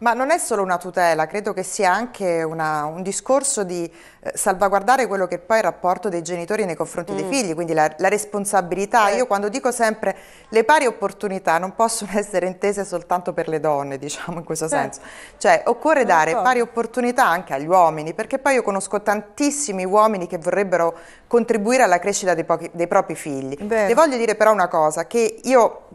Ma non è solo una tutela, credo che sia anche una, un discorso di eh, salvaguardare quello che poi è il rapporto dei genitori nei confronti mm. dei figli, quindi la, la responsabilità. Eh. Io quando dico sempre le pari opportunità non possono essere intese soltanto per le donne, diciamo in questo senso. Certo. eh. senso. Cioè occorre non dare so. pari opportunità anche agli uomini, perché poi io conosco tantissimi uomini che vorrebbero contribuire alla crescita dei, pochi, dei propri figli. Bene. Le voglio dire però una cosa, che io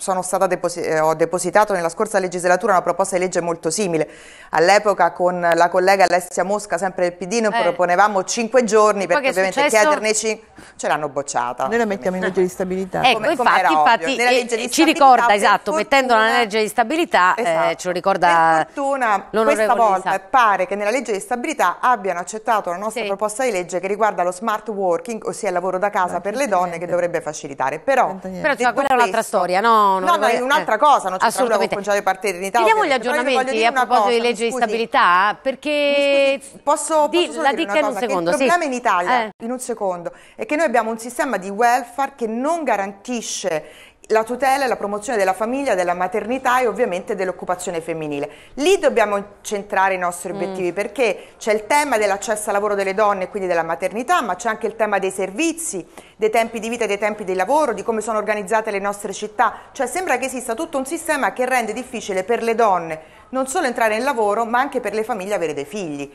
deposi eh, ho depositato nella scorsa legislatura una proposta di legge molto simile simile. All'epoca con la collega Alessia Mosca, sempre del PD, noi eh. proponevamo cinque giorni perché ovviamente chiederne cinque ce l'hanno bocciata. Noi la mettiamo in legge di stabilità. Ecco, come, infatti, infatti eh, ci ricorda, esatto, fortuna, mettendola nella legge di stabilità esatto, eh, ce lo esatto. ricorda Per fortuna questa volta eh, pare che nella legge di stabilità abbiano accettato la nostra sì. proposta di legge che riguarda lo smart working, ossia il lavoro da casa Ma per le donne niente. che dovrebbe facilitare. Però, però cioè, quella è un'altra storia, no? Non no, no, è un'altra cosa, non c'è eh, nulla con di partire in Italia. Vediamo gli aggiornamenti, proposito cosa, di legge scusi, di stabilità, perché scusi, posso, di, posso la dica in un secondo. Il problema sì. in Italia, eh. in un secondo, è che noi abbiamo un sistema di welfare che non garantisce la tutela e la promozione della famiglia, della maternità e ovviamente dell'occupazione femminile. Lì dobbiamo centrare i nostri mm. obiettivi mm. perché c'è il tema dell'accesso al lavoro delle donne e quindi della maternità, ma c'è anche il tema dei servizi, dei tempi di vita e dei tempi di lavoro, di come sono organizzate le nostre città, cioè sembra che esista tutto un sistema che rende difficile per le donne non solo entrare in lavoro ma anche per le famiglie avere dei figli.